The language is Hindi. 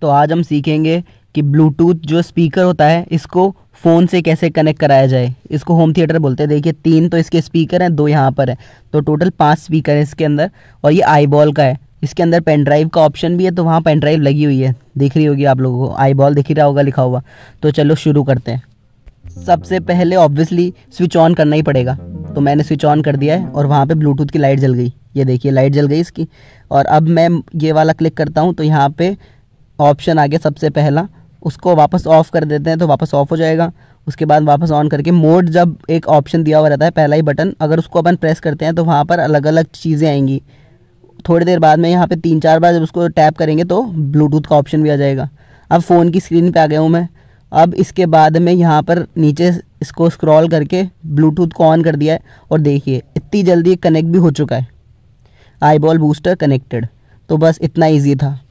तो आज हम सीखेंगे कि ब्लूटूथ जो स्पीकर होता है इसको फ़ोन से कैसे कनेक्ट कराया जाए इसको होम थिएटर बोलते हैं देखिए तीन तो इसके स्पीकर हैं दो यहाँ पर है तो टोटल पाँच स्पीकर हैं इसके अंदर और ये आई बॉल का है इसके अंदर पेन ड्राइव का ऑप्शन भी है तो वहाँ पेन ड्राइव लगी हुई है दिख रही होगी आप लोगों को आई बॉल दिख रहा होगा लिखा हुआ तो चलो शुरू करते हैं सबसे पहले ऑब्वियसली स्विच ऑन करना ही पड़ेगा तो मैंने स्विच ऑन कर दिया है और वहाँ पे ब्लूटूथ की लाइट जल गई ये देखिए लाइट जल गई इसकी और अब मैं ये वाला क्लिक करता हूँ तो यहाँ पे ऑप्शन आ गया सबसे पहला उसको वापस ऑफ़ कर देते हैं तो वापस ऑफ़ हो जाएगा उसके बाद वापस ऑन करके मोड जब एक ऑप्शन दिया हुआ रहता है पहला ही बटन अगर उसको अपन प्रेस करते हैं तो वहाँ पर अलग अलग चीज़ें आएंगी थोड़ी देर बाद में यहाँ पे तीन चार बार जब उसको टैप करेंगे तो ब्लूटूथ का ऑप्शन भी आ जाएगा अब फ़ोन की स्क्रीन पे आ गया हूँ मैं अब इसके बाद में यहाँ पर नीचे इसको स्क्रॉल करके ब्लूटूथ को ऑन कर दिया है और देखिए इतनी जल्दी कनेक्ट भी हो चुका है आई बॉल बूस्टर कनेक्टेड तो बस इतना ईजी था